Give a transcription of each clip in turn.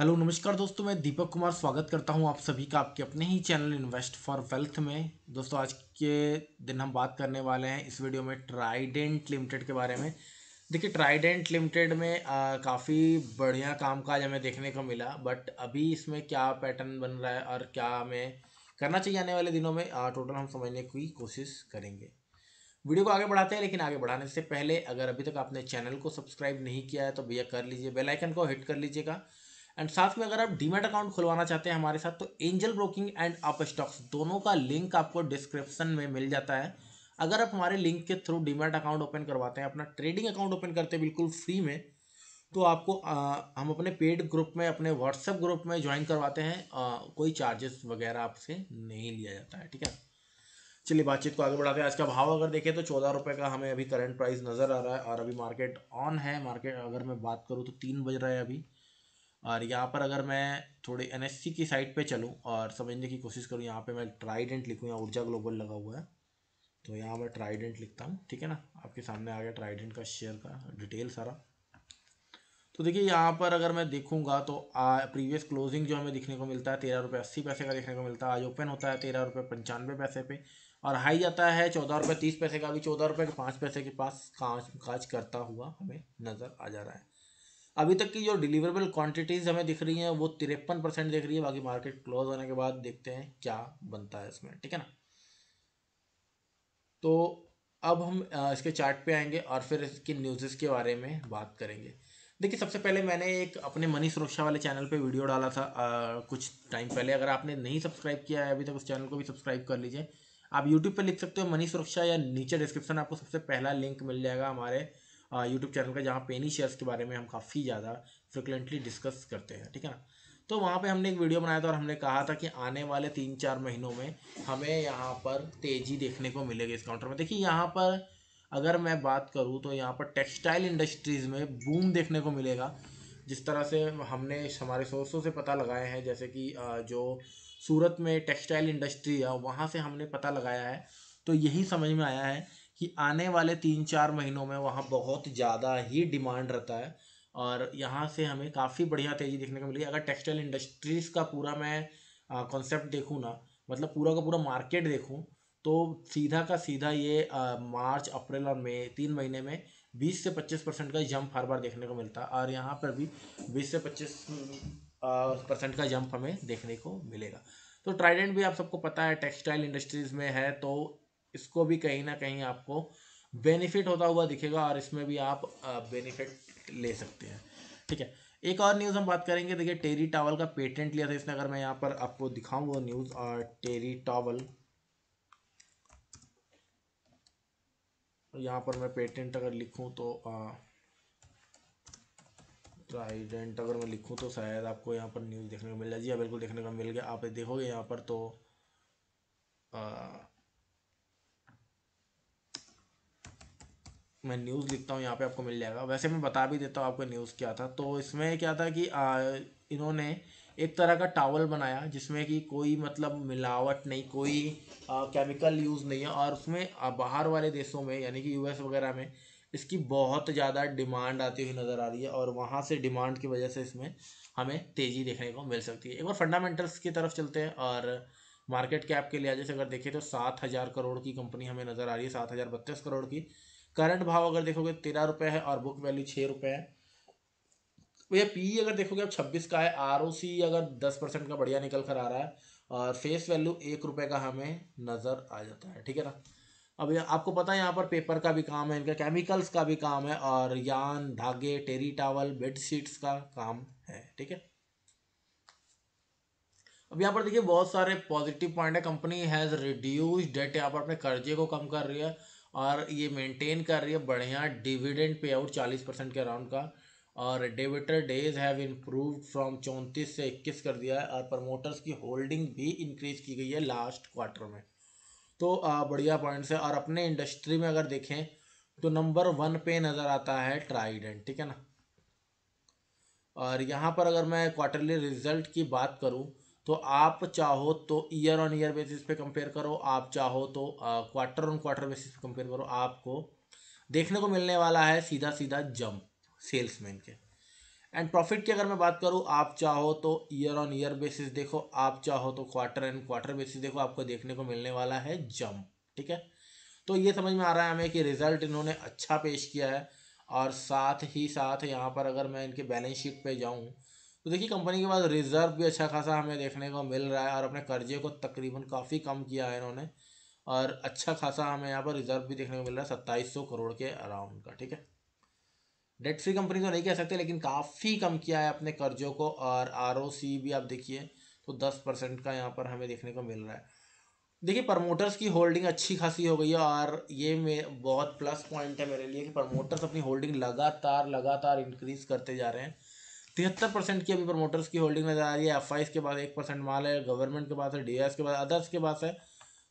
hello नमस्कार दोस्तों मैं दीपक कुमार स्वागत करता हूं आप सभी का आपके अपने ही चैनल इन्वेस्ट फॉर वेल्थ में दोस्तों आज के दिन हम बात करने वाले हैं इस वीडियो में ट्राइडेंट लिमिटेड के बारे में देखिए ट्राइडेंट लिमिटेड में काफ़ी बढ़िया कामकाज हमें देखने को मिला बट अभी इसमें क्या पैटर्न बन रहा है और क्या हमें करना चाहिए आने वाले दिनों में आ, टोटल हम समझने की कोशिश करेंगे वीडियो को आगे बढ़ाते हैं लेकिन आगे बढ़ाने से पहले अगर अभी तक आपने चैनल को सब्सक्राइब नहीं किया है तो भैया कर लीजिए बेलाइकन को हिट कर लीजिएगा एंड साथ में अगर आप डीमेट अकाउंट खुलवाना चाहते हैं हमारे साथ तो Angel Broking and Upstox दोनों का लिंक आपको डिस्क्रिप्शन में मिल जाता है अगर आप हमारे लिंक के थ्रू डीमेट अकाउंट ओपन करवाते हैं अपना ट्रेडिंग अकाउंट ओपन करते हैं बिल्कुल फ्री में तो आपको आ, हम अपने पेड ग्रुप में अपने व्हाट्सएप ग्रुप में ज्वाइन करवाते हैं आ, कोई चार्जेस वगैरह आपसे नहीं लिया जाता है ठीक है चलिए बातचीत को आगे बढ़ाते हैं आज का भाव अगर देखें तो चौदह रुपये का हमें अभी करंट प्राइस नज़र आ रहा है और अभी मार्केट ऑन है मार्केट अगर मैं बात करूँ तो तीन बज रहा है अभी और यहाँ पर अगर मैं थोड़ी एन की साइट पे चलूँ और समझने की कोशिश करूँ यहाँ पे मैं ट्राइडेंट लिखूँ यहाँ ऊर्जा ग्लोबल लगा हुआ है तो यहाँ मैं ट्राइडेंट लिखता हूँ ठीक है ना आपके सामने आ गया ट्राइडेंट का शेयर का डिटेल सारा तो देखिए यहाँ पर अगर मैं देखूँगा तो प्रीवियस क्लोजिंग जो हमें देखने को मिलता है तेरह रुपये अस्सी पैसे का देखने को मिलता है आज ओपन होता है तेरह रुपये पंचानवे पैसे पे और हाई जाता है चौदह रुपये तीस पैसे का भी चौदह रुपये के पाँच पैसे के पास काज काज करता हुआ हमें नज़र आ जा रहा है अभी तक की जो डिलीवरेबल क्वांटिटीज़ हमें दिख रही हैं वो तिरपन परसेंट दिख रही है बाकी मार्केट क्लोज होने के बाद देखते हैं क्या बनता है इसमें ठीक है ना तो अब हम इसके चार्ट पे आएंगे और फिर इसकी न्यूज़ के बारे में बात करेंगे देखिए सबसे पहले मैंने एक अपने मनी सुरक्षा वाले चैनल पे वीडियो डाला था आ, कुछ टाइम पहले अगर आपने नहीं सब्सक्राइब किया है अभी तक उस चैनल को भी सब्सक्राइब कर लीजिए आप यूट्यूब पर लिख सकते हो मनी सुरक्षा या नीचे डिस्क्रिप्शन आपको सबसे पहला लिंक मिल जाएगा हमारे यूट्यूब चैनल का जहाँ पेनी शेयर्स के बारे में हम काफ़ी ज़्यादा फ्रिक्वेंटली डिस्कस करते हैं ठीक है ना तो वहाँ पे हमने एक वीडियो बनाया था और हमने कहा था कि आने वाले तीन चार महीनों में हमें यहाँ पर तेज़ी देखने को मिलेगी इस काउंटर में देखिए यहाँ पर अगर मैं बात करूँ तो यहाँ पर टेक्सटाइल इंडस्ट्रीज़ में बूम देखने को मिलेगा जिस तरह से हमने हमारे सोर्सों से पता लगाए हैं जैसे कि जो सूरत में टेक्सटाइल इंडस्ट्री है वहाँ से हमने पता लगाया है तो यही समझ में आया है कि आने वाले तीन चार महीनों में वहाँ बहुत ज़्यादा ही डिमांड रहता है और यहाँ से हमें काफ़ी बढ़िया तेज़ी देखने को मिली अगर टेक्सटाइल इंडस्ट्रीज़ का पूरा मैं कॉन्सेप्ट देखूँ ना मतलब पूरा का पूरा मार्केट देखूँ तो सीधा का सीधा ये आ, मार्च अप्रैल और मई तीन महीने में बीस से पच्चीस परसेंट का जंप हर बार देखने को मिलता है और यहाँ पर भी बीस से पच्चीस परसेंट का जंप हमें देखने को मिलेगा तो ट्राइडेंट भी आप सबको पता है टेक्सटाइल इंडस्ट्रीज़ में है तो इसको भी कहीं ना कहीं आपको बेनिफिट होता हुआ दिखेगा और इसमें भी आप बेनिफिट ले सकते हैं ठीक है एक और न्यूज़ हम बात करेंगे देखिए टेरी टावल का पेटेंट लिया था इसने अगर मैं यहाँ पर आपको दिखाऊँ वो न्यूज़ और टेरी टावल यहाँ पर मैं पेटेंट अगर लिखूँ तो ट्राइडेंट अगर मैं लिखूँ तो शायद आपको यहाँ पर न्यूज़ देखने को मिल जाए जी हाँ, बिल्कुल देखने को मिल गया आप देखोगे यहाँ पर तो आ, मैं न्यूज़ लिखता हूँ यहाँ पे आपको मिल जाएगा वैसे मैं बता भी देता हूँ आपको न्यूज़ क्या था तो इसमें क्या था कि आ, इन्होंने एक तरह का टावल बनाया जिसमें कि कोई मतलब मिलावट नहीं कोई आ, केमिकल यूज़ नहीं है और उसमें आ, बाहर वाले देशों में यानी कि यूएस वगैरह में इसकी बहुत ज़्यादा डिमांड आती हुई नज़र आ रही है और वहाँ से डिमांड की वजह से इसमें हमें तेज़ी देखने को मिल सकती है एक बार फंडामेंटल्स की तरफ चलते हैं और मार्केट कैप के लिहाजे से अगर देखें तो सात हज़ार करोड़ की कंपनी हमें नज़र आ रही है सात हज़ार बत्तीस करोड़ की करंट भाव अगर देखोगे तेरह रुपए है और बुक वैल्यू छः रुपए है भैया पी अगर देखोगे अब छब्बीस का है आर अगर दस परसेंट का बढ़िया निकल कर आ रहा है और फेस वैल्यू एक रुपए का हमें नज़र आ जाता है ठीक है ना अब आपको पता है यहाँ पर पेपर का भी काम है इनका केमिकल्स का भी काम है और यान धागे टेरी टावल बेडशीट्स का काम है ठीक है अब यहाँ पर देखिए बहुत सारे पॉजिटिव पॉइंट है कंपनी हैज़ रिड्यूस डेट यहाँ पर अपने कर्जे को कम कर रही है और ये मेंटेन कर रही है बढ़िया डिविडेंड पे आउट चालीस परसेंट के अराउंड का और debtor days have improve from चौंतीस से इक्कीस कर दिया है और प्रमोटर्स की होल्डिंग भी इंक्रीज की गई है लास्ट क्वार्टर में तो बढ़िया पॉइंट्स है और अपने इंडस्ट्री में अगर देखें तो नंबर वन पे नज़र आता है ट्राइडेंट ठीक है ना और यहाँ पर अगर मैं क्वार्टरली रिजल्ट की बात करूँ तो आप चाहो तो ईयर ऑन ईयर बेसिस पे कंपेयर करो आप चाहो तो क्वार्टर ऑन क्वार्टर बेसिस पे कंपेयर करो आपको देखने को मिलने वाला है सीधा सीधा जंप सेल्समैन के एंड प्रॉफिट की अगर मैं बात करूँ आप चाहो तो ईयर ऑन ईयर बेसिस देखो आप चाहो तो क्वार्टर एंड क्वार्टर बेसिस देखो आपको देखने को मिलने वाला है जंप ठीक है तो ये समझ में आ रहा है हमें कि रिजल्ट इन्होंने अच्छा पेश किया है और साथ ही साथ यहाँ पर अगर मैं इनके बैलेंस शीट पर जाऊँ तो देखिए कंपनी के पास रिजर्व भी अच्छा खासा हमें देखने को मिल रहा है और अपने कर्जे को तकरीबन काफ़ी कम किया है इन्होंने और अच्छा खासा हमें यहाँ पर रिजर्व भी देखने को मिल रहा है सत्ताईस सौ करोड़ के अराउंड का ठीक है डेट फ्री कंपनी तो नहीं कह सकते लेकिन काफ़ी कम किया है अपने कर्जों को और आर भी आप देखिए तो दस परसेंट का यहाँ पर हमें देखने को मिल रहा है देखिए प्रमोटर्स की होल्डिंग अच्छी खासी हो गई है और ये मे बहुत प्लस पॉइंट है मेरे लिए कि प्रमोटर्स अपनी होल्डिंग लगातार लगातार इंक्रीज करते जा रहे हैं तिहत्तर परसेंट की अभी प्रमोटर्स की होल्डिंग नज़र आ रही है एफ के पास एक परसेंट माल है गवर्नमेंट के पास है डी के पास अदर्स के पास है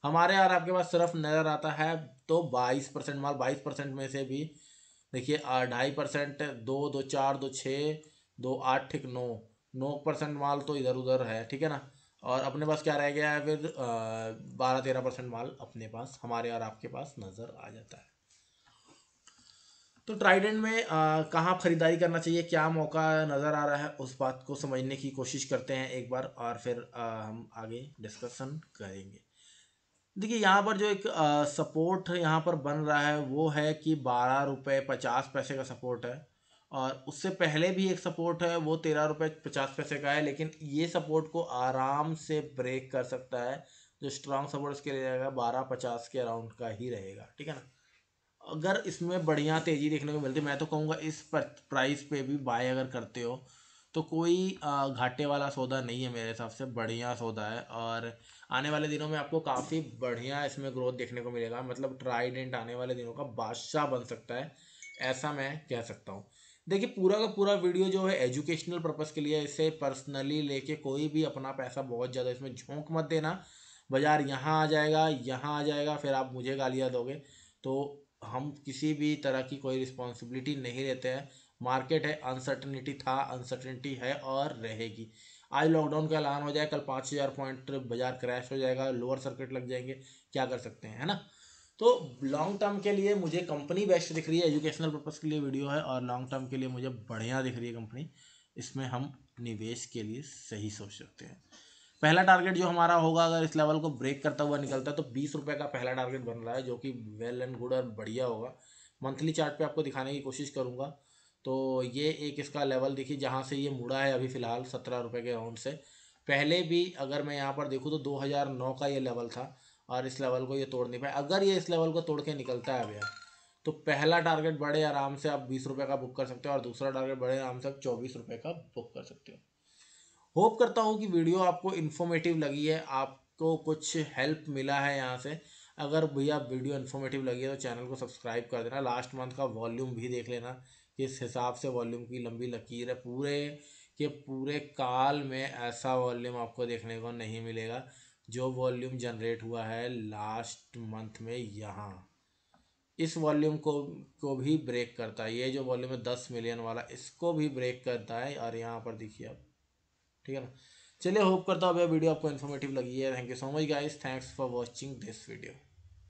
हमारे यार आपके पास सिर्फ नज़र आता है तो बाईस परसेंट माल बाईस परसेंट में से भी देखिए ढाई परसेंट दो दो चार दो छः दो आठ ठीक नौ नौ परसेंट माल तो इधर उधर है ठीक है ना और अपने पास क्या रह गया है फिर बारह तेरह परसेंट माल अपने पास हमारे और आपके पास नज़र आ जाता है तो ट्राइडेंट में कहाँ ख़रीदारी करना चाहिए क्या मौका नज़र आ रहा है उस बात को समझने की कोशिश करते हैं एक बार और फिर आ, हम आगे डिस्कशन करेंगे देखिए यहाँ पर जो एक आ, सपोर्ट यहाँ पर बन रहा है वो है कि बारह रुपये पचास पैसे का सपोर्ट है और उससे पहले भी एक सपोर्ट है वो तेरह रुपये पचास पैसे का है लेकिन ये सपोर्ट को आराम से ब्रेक कर सकता है जो स्ट्रांग सपोर्ट इसके लिए रहेगा बारह पचास के अराउंड का ही रहेगा ठीक है ना अगर इसमें बढ़िया तेज़ी देखने को मिलती मैं तो कहूँगा इस प्राइस पे भी बाय अगर करते हो तो कोई घाटे वाला सौदा नहीं है मेरे हिसाब से बढ़िया सौदा है और आने वाले दिनों में आपको काफ़ी बढ़िया इसमें ग्रोथ देखने को मिलेगा मतलब ट्राइडेंट आने वाले दिनों का बादशाह बन सकता है ऐसा मैं कह सकता हूँ देखिए पूरा का पूरा वीडियो जो है एजुकेशनल पर्पज़ के लिए इसे पर्सनली लेके कोई भी अपना पैसा बहुत ज़्यादा इसमें झोंक मत देना बाज़ार यहाँ आ जाएगा यहाँ आ जाएगा फिर आप मुझे गालियाँ दोगे तो हम किसी भी तरह की कोई रिस्पॉन्सिबिलिटी नहीं रहते हैं मार्केट है अनसर्टनिटी था अनसर्टनिटी है और रहेगी आज लॉकडाउन का ऐलान हो जाए कल पाँच हज़ार पॉइंट बाजार क्रैश हो जाएगा लोअर सर्किट लग जाएंगे क्या कर सकते हैं है ना तो लॉन्ग टर्म के लिए मुझे कंपनी बेस्ट दिख रही है एजुकेशनल पर्पज़ के लिए वीडियो है और लॉन्ग टर्म के लिए मुझे बढ़िया दिख रही है कंपनी इसमें हम निवेश के लिए सही सोच सकते हैं पहला टारगेट जो हमारा होगा अगर इस लेवल को ब्रेक करता हुआ निकलता है तो बीस रुपये का पहला टारगेट बन रहा है जो कि वेल एंड गुड और बढ़िया होगा मंथली चार्ट पे आपको दिखाने की कोशिश करूँगा तो ये एक इसका लेवल देखिए जहाँ से ये मुड़ा है अभी फ़िलहाल सत्रह रुपये के अराउंड से पहले भी अगर मैं यहाँ पर देखूँ तो दो का ये लेवल था और इस लेवल को ये तोड़ नहीं पाया अगर ये इस लेवल को तोड़ के निकलता है अभी तो पहला टारगेट बड़े आराम से आप बीस रुपये का बुक कर सकते हो और दूसरा टारगेट बड़े आराम से आप चौबीस रुपये का बुक कर सकते हो होप करता हूँ कि वीडियो आपको इन्फॉर्मेटिव लगी है आपको कुछ हेल्प मिला है यहाँ से अगर भैया वीडियो इन्फॉर्मेटिव लगी है तो चैनल को सब्सक्राइब कर देना लास्ट मंथ का वॉल्यूम भी देख लेना किस हिसाब से वॉल्यूम की लंबी लकीर है पूरे के पूरे काल में ऐसा वॉल्यूम आपको देखने को नहीं मिलेगा जो वॉल्यूम जनरेट हुआ है लास्ट मंथ में यहाँ इस वॉल्यूम को को भी ब्रेक करता है ये जो वॉल्यूम है दस मिलियन वाला इसको भी ब्रेक करता है और यहाँ पर देखिए आप ठीक है ना चलिए होप करता हूँ अब यह वीडियो आपको इन्फॉर्मेटिव लगी है thank you so much guys thanks for watching this video